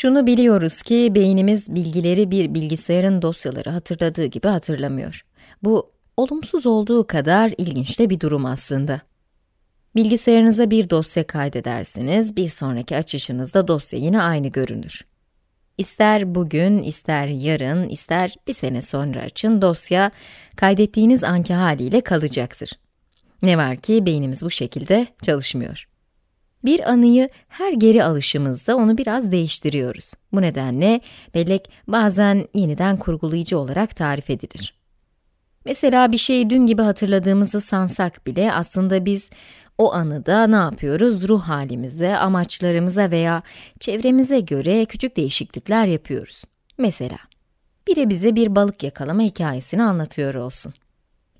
Şunu biliyoruz ki beynimiz bilgileri bir bilgisayarın dosyaları hatırladığı gibi hatırlamıyor. Bu olumsuz olduğu kadar ilginç de bir durum aslında. Bilgisayarınıza bir dosya kaydedersiniz, bir sonraki açışınızda dosya yine aynı görünür. İster bugün, ister yarın, ister bir sene sonra açın dosya kaydettiğiniz anki haliyle kalacaktır. Ne var ki beynimiz bu şekilde çalışmıyor. Bir anıyı her geri alışımızda onu biraz değiştiriyoruz. Bu nedenle bellek bazen yeniden kurgulayıcı olarak tarif edilir. Mesela bir şeyi dün gibi hatırladığımızı sansak bile aslında biz o anıda ne yapıyoruz? Ruh halimize, amaçlarımıza veya çevremize göre küçük değişiklikler yapıyoruz. Mesela biri bize bir balık yakalama hikayesini anlatıyor olsun.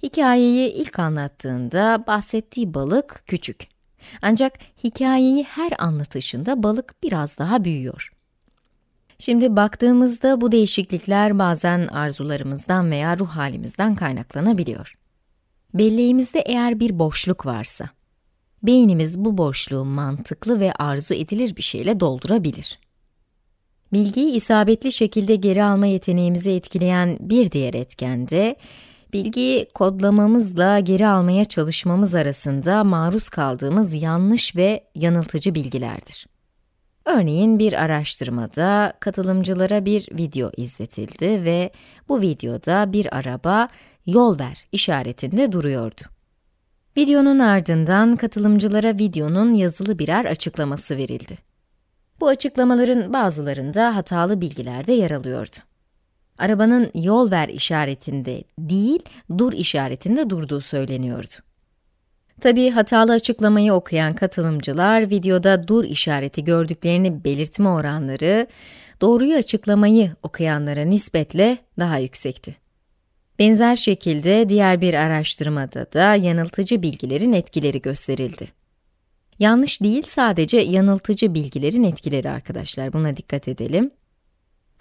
Hikayeyi ilk anlattığında bahsettiği balık küçük. Ancak hikayeyi her anlatışında balık biraz daha büyüyor. Şimdi baktığımızda bu değişiklikler bazen arzularımızdan veya ruh halimizden kaynaklanabiliyor. Belleğimizde eğer bir boşluk varsa, beynimiz bu boşluğu mantıklı ve arzu edilir bir şeyle doldurabilir. Bilgiyi isabetli şekilde geri alma yeteneğimizi etkileyen bir diğer etken de bilgiyi kodlamamızla geri almaya çalışmamız arasında maruz kaldığımız yanlış ve yanıltıcı bilgilerdir. Örneğin bir araştırmada katılımcılara bir video izletildi ve bu videoda bir araba yol ver işaretinde duruyordu. Videonun ardından katılımcılara videonun yazılı birer açıklaması verildi. Bu açıklamaların bazılarında hatalı bilgiler de yer alıyordu arabanın yol ver işaretinde değil, dur işaretinde durduğu söyleniyordu. Tabi hatalı açıklamayı okuyan katılımcılar videoda dur işareti gördüklerini belirtme oranları, doğruyu açıklamayı okuyanlara nispetle daha yüksekti. Benzer şekilde diğer bir araştırmada da yanıltıcı bilgilerin etkileri gösterildi. Yanlış değil sadece yanıltıcı bilgilerin etkileri arkadaşlar buna dikkat edelim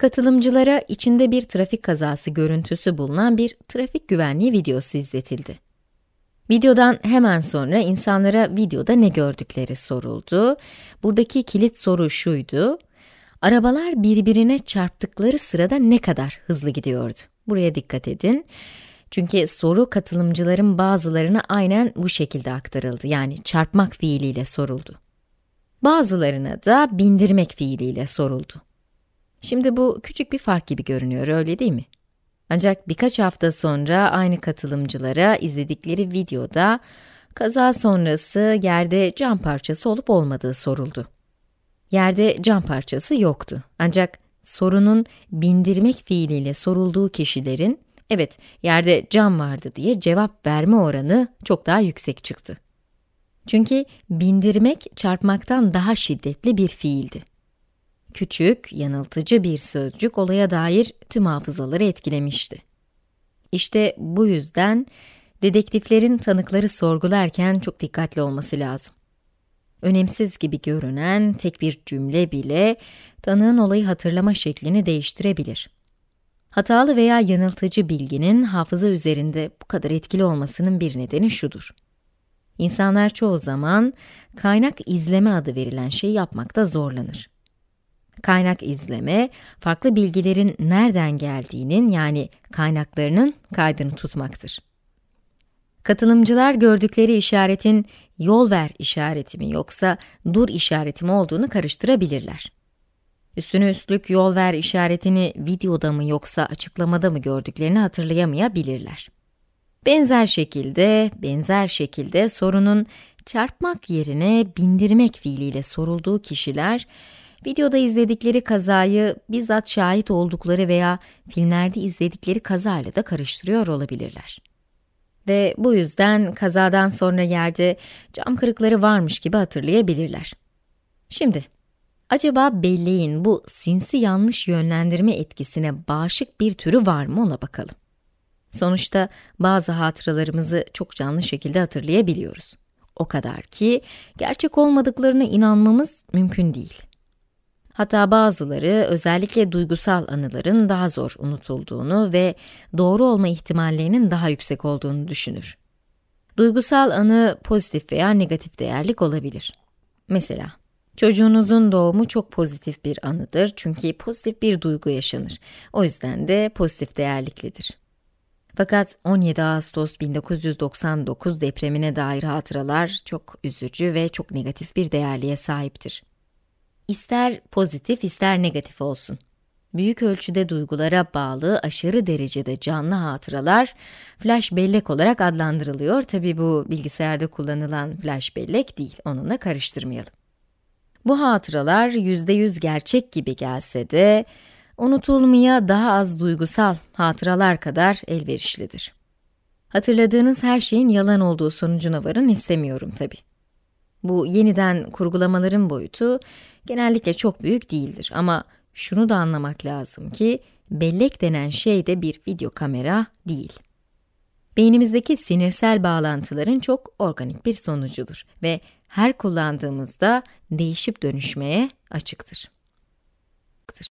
katılımcılara içinde bir trafik kazası görüntüsü bulunan bir trafik güvenliği videosu izletildi. Videodan hemen sonra insanlara videoda ne gördükleri soruldu. Buradaki kilit soru şuydu. Arabalar birbirine çarptıkları sırada ne kadar hızlı gidiyordu? Buraya dikkat edin. Çünkü soru katılımcıların bazılarına aynen bu şekilde aktarıldı. Yani çarpmak fiiliyle soruldu. Bazılarına da bindirmek fiiliyle soruldu. Şimdi bu küçük bir fark gibi görünüyor, öyle değil mi? Ancak birkaç hafta sonra aynı katılımcılara izledikleri videoda kaza sonrası yerde cam parçası olup olmadığı soruldu. Yerde cam parçası yoktu. Ancak sorunun bindirmek fiiliyle sorulduğu kişilerin evet yerde cam vardı diye cevap verme oranı çok daha yüksek çıktı. Çünkü bindirmek çarpmaktan daha şiddetli bir fiildi küçük, yanıltıcı bir sözcük olaya dair tüm hafızaları etkilemişti. İşte bu yüzden dedektiflerin tanıkları sorgularken çok dikkatli olması lazım. Önemsiz gibi görünen tek bir cümle bile tanığın olayı hatırlama şeklini değiştirebilir. Hatalı veya yanıltıcı bilginin hafıza üzerinde bu kadar etkili olmasının bir nedeni şudur. İnsanlar çoğu zaman kaynak izleme adı verilen şeyi yapmakta zorlanır kaynak izleme, farklı bilgilerin nereden geldiğinin yani kaynaklarının kaydını tutmaktır. Katılımcılar gördükleri işaretin yol ver işareti mi yoksa dur işareti mi olduğunu karıştırabilirler. Üstüne üstlük yol ver işaretini videoda mı yoksa açıklamada mı gördüklerini hatırlayamayabilirler. Benzer şekilde, benzer şekilde sorunun çarpmak yerine bindirmek fiiliyle sorulduğu kişiler Videoda izledikleri kazayı bizzat şahit oldukları veya filmlerde izledikleri kazayla da karıştırıyor olabilirler. Ve bu yüzden kazadan sonra yerde cam kırıkları varmış gibi hatırlayabilirler. Şimdi, acaba belleğin bu sinsi yanlış yönlendirme etkisine bağışık bir türü var mı ona bakalım. Sonuçta bazı hatıralarımızı çok canlı şekilde hatırlayabiliyoruz. O kadar ki gerçek olmadıklarına inanmamız mümkün değil. Hatta bazıları özellikle duygusal anıların daha zor unutulduğunu ve doğru olma ihtimallerinin daha yüksek olduğunu düşünür. Duygusal anı pozitif veya negatif değerlik olabilir. Mesela, çocuğunuzun doğumu çok pozitif bir anıdır çünkü pozitif bir duygu yaşanır. O yüzden de pozitif değerliklidir. Fakat 17 Ağustos 1999 depremine dair hatıralar çok üzücü ve çok negatif bir değerliğe sahiptir ister pozitif ister negatif olsun. Büyük ölçüde duygulara bağlı aşırı derecede canlı hatıralar flash bellek olarak adlandırılıyor. Tabii bu bilgisayarda kullanılan flash bellek değil, onunla karıştırmayalım. Bu hatıralar %100 gerçek gibi gelse de unutulmaya daha az duygusal hatıralar kadar elverişlidir. Hatırladığınız her şeyin yalan olduğu sonucuna varın istemiyorum tabii. Bu yeniden kurgulamaların boyutu genellikle çok büyük değildir ama şunu da anlamak lazım ki bellek denen şey de bir video kamera değil. Beynimizdeki sinirsel bağlantıların çok organik bir sonucudur ve her kullandığımızda değişip dönüşmeye açıktır.